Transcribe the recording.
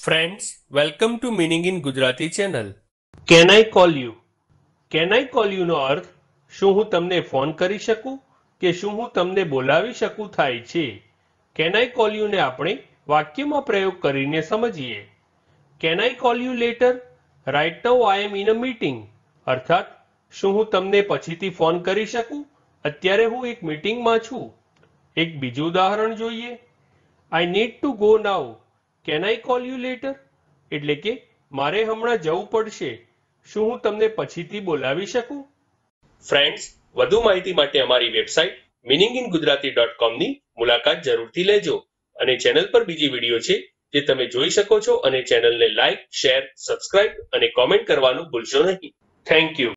friends welcome to meaning in Gujarati channel can I call you can I call યુનો અર્થ શું હું તમને ફોન કરી શકું કે શું હું તમને બોલાવી શકું થાય છે કેન આઈ કોલ યુને આપણે વાક્યમાં પ્રયોગ કરીને સમજીએ can I call you later right now I am in a meeting અર્થાત શું હું તમને પછીથી ફોન કરી શકું અત્યારે હું એક મીટિંગમાં છું એક બીજું ઉદાહરણ જોઈએ I need to go now can I call you later એટલે કે મારે હમણાં જવું પડશે શું હું તમને પછીથી બોલાવી શકું ફ્રેન્ડ્સ વધુ માહિતી માટે અમારી website meaning in Gujarati dot કોમની મુલાકાત જરૂરથી લેજો અને ચેનલ પર બીજી વિડીયો છે જે તમે જોઈ શકો છો અને ચેનલને લાઇક શેર સબસ્ક્રાઇબ અને કોમેન્ટ કરવાનું ભૂલશો નહીં થેન્ક યુ